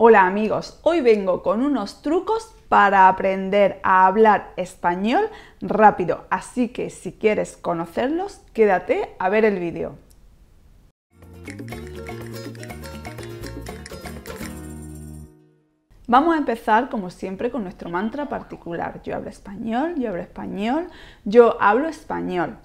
Hola amigos, hoy vengo con unos trucos para aprender a hablar español rápido, así que si quieres conocerlos, quédate a ver el vídeo. Vamos a empezar, como siempre, con nuestro mantra particular. Yo hablo español, yo hablo español, yo hablo español.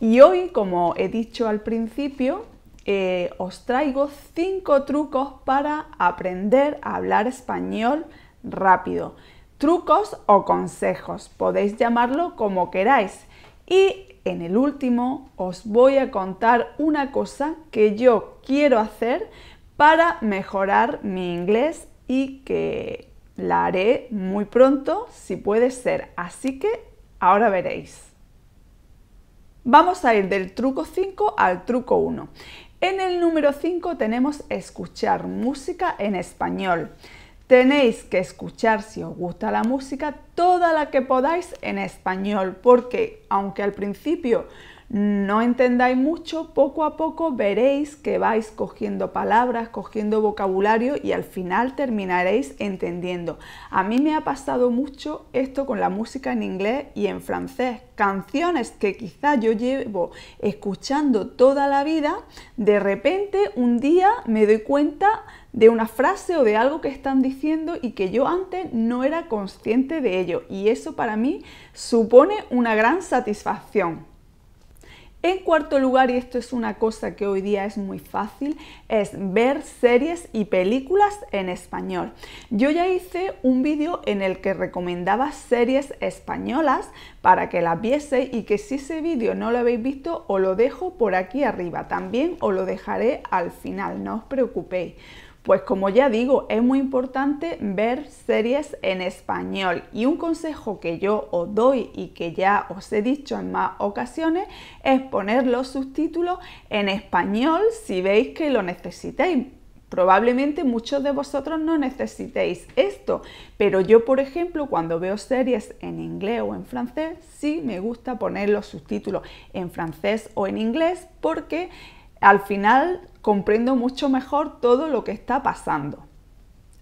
Y hoy, como he dicho al principio, eh, os traigo cinco trucos para aprender a hablar español rápido. Trucos o consejos, podéis llamarlo como queráis. Y en el último os voy a contar una cosa que yo quiero hacer para mejorar mi inglés y que la haré muy pronto si puede ser. Así que ahora veréis. Vamos a ir del truco 5 al truco 1. En el número 5 tenemos escuchar música en español. Tenéis que escuchar si os gusta la música toda la que podáis en español, porque aunque al principio no entendáis mucho, poco a poco veréis que vais cogiendo palabras, cogiendo vocabulario y al final terminaréis entendiendo. A mí me ha pasado mucho esto con la música en inglés y en francés. Canciones que quizá yo llevo escuchando toda la vida, de repente un día me doy cuenta de una frase o de algo que están diciendo y que yo antes no era consciente de ello. Y eso para mí supone una gran satisfacción. En cuarto lugar, y esto es una cosa que hoy día es muy fácil, es ver series y películas en español. Yo ya hice un vídeo en el que recomendaba series españolas para que las vieseis y que si ese vídeo no lo habéis visto, os lo dejo por aquí arriba. También os lo dejaré al final, no os preocupéis. Pues como ya digo, es muy importante ver series en español y un consejo que yo os doy y que ya os he dicho en más ocasiones es poner los subtítulos en español si veis que lo necesitéis. Probablemente muchos de vosotros no necesitéis esto, pero yo, por ejemplo, cuando veo series en inglés o en francés, sí me gusta poner los subtítulos en francés o en inglés porque al final comprendo mucho mejor todo lo que está pasando.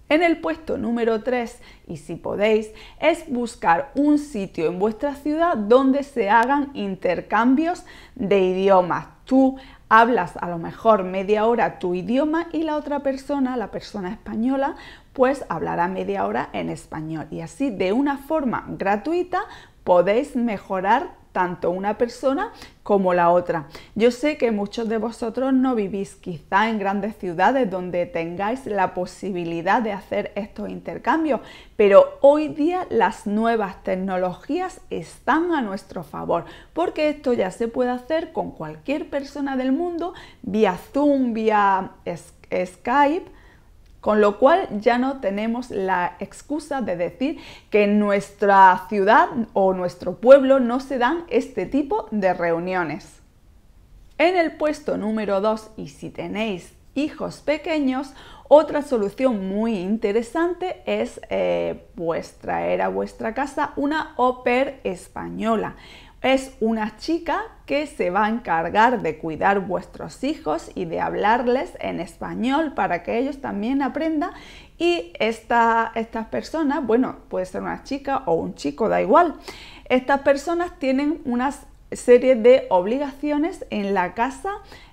En el puesto número 3, y si podéis, es buscar un sitio en vuestra ciudad donde se hagan intercambios de idiomas. Tú hablas a lo mejor media hora tu idioma y la otra persona, la persona española, pues hablará media hora en español. Y así de una forma gratuita podéis mejorar tanto una persona como la otra. Yo sé que muchos de vosotros no vivís quizá en grandes ciudades donde tengáis la posibilidad de hacer estos intercambios, pero hoy día las nuevas tecnologías están a nuestro favor, porque esto ya se puede hacer con cualquier persona del mundo vía Zoom, vía Skype con lo cual ya no tenemos la excusa de decir que en nuestra ciudad o nuestro pueblo no se dan este tipo de reuniones. En el puesto número 2, y si tenéis hijos pequeños, otra solución muy interesante es eh, traer a vuestra casa una au española. Es una chica que se va a encargar de cuidar vuestros hijos y de hablarles en español para que ellos también aprendan. Y estas personas, bueno, puede ser una chica o un chico, da igual. Estas personas tienen una serie de obligaciones en la casa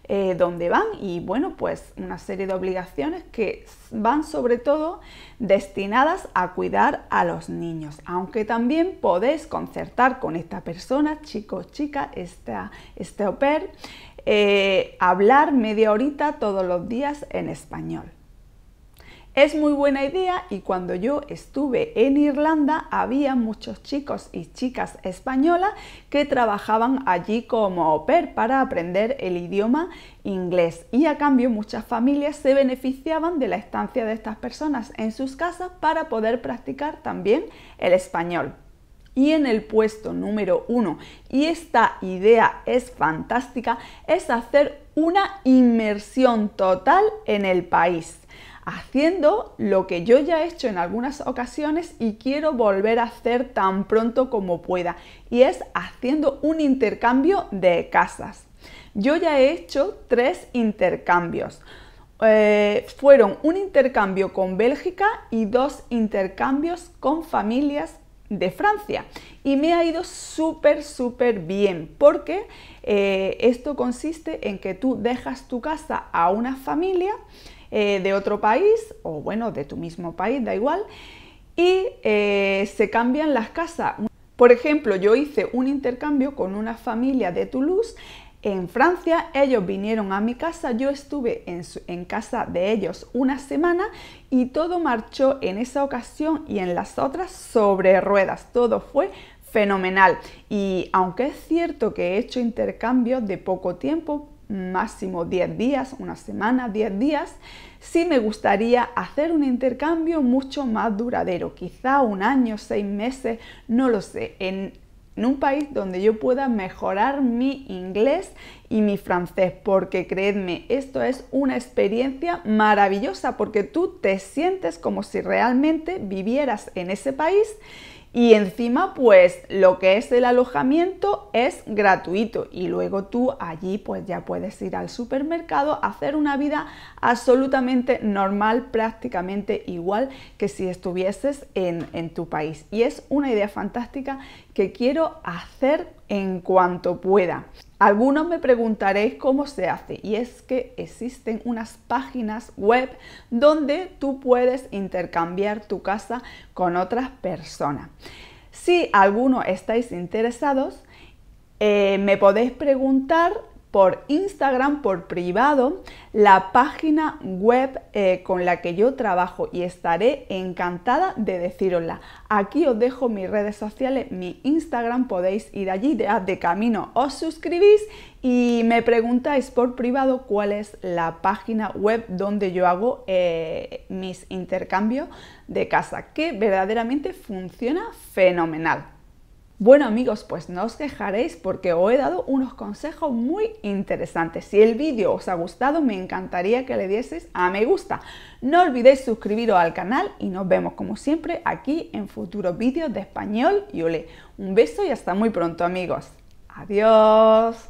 eh, dónde van y bueno, pues una serie de obligaciones que van sobre todo destinadas a cuidar a los niños, aunque también podéis concertar con esta persona, chico chica, esta, este au pair, eh, hablar media horita todos los días en español. Es muy buena idea y cuando yo estuve en Irlanda había muchos chicos y chicas españolas que trabajaban allí como au pair para aprender el idioma inglés y a cambio muchas familias se beneficiaban de la estancia de estas personas en sus casas para poder practicar también el español. Y en el puesto número uno, y esta idea es fantástica, es hacer una inmersión total en el país haciendo lo que yo ya he hecho en algunas ocasiones y quiero volver a hacer tan pronto como pueda, y es haciendo un intercambio de casas. Yo ya he hecho tres intercambios. Eh, fueron un intercambio con Bélgica y dos intercambios con familias de Francia. Y me ha ido súper, súper bien, porque eh, esto consiste en que tú dejas tu casa a una familia eh, de otro país o bueno, de tu mismo país, da igual, y eh, se cambian las casas. Por ejemplo, yo hice un intercambio con una familia de Toulouse en Francia, ellos vinieron a mi casa, yo estuve en, en, casa de ellos una semana y todo marchó en esa ocasión y en las otras sobre ruedas, todo fue fenomenal. Y aunque es cierto que he hecho intercambios de poco tiempo, máximo 10 días, una semana, 10 días, sí me gustaría hacer un intercambio mucho más duradero, quizá un año, seis meses, no lo sé, en, en un país donde yo pueda mejorar mi inglés y mi francés, porque creedme, esto es una experiencia maravillosa, porque tú te sientes como si realmente vivieras en ese país y encima, pues lo que es el alojamiento es gratuito y luego tú allí pues ya puedes ir al supermercado, hacer una vida absolutamente normal, prácticamente igual que si estuvieses en, en tu país. Y es una idea fantástica que quiero hacer en cuanto pueda. Algunos me preguntaréis cómo se hace y es que existen unas páginas web donde tú puedes intercambiar tu casa con otras personas. Si alguno estáis interesados, eh, me podéis preguntar por Instagram, por privado, la página web eh, con la que yo trabajo y estaré encantada de decirosla. Aquí os dejo mis redes sociales, mi Instagram, podéis ir allí, de, ah, de camino os suscribís y me preguntáis por privado cuál es la página web donde yo hago eh, mis intercambios de casa, que verdaderamente funciona fenomenal. Bueno amigos, pues no os quejaréis porque os he dado unos consejos muy interesantes. Si el vídeo os ha gustado, me encantaría que le dieseis a me gusta. No olvidéis suscribiros al canal y nos vemos como siempre aquí en futuros vídeos de español y olé. Un beso y hasta muy pronto amigos. Adiós.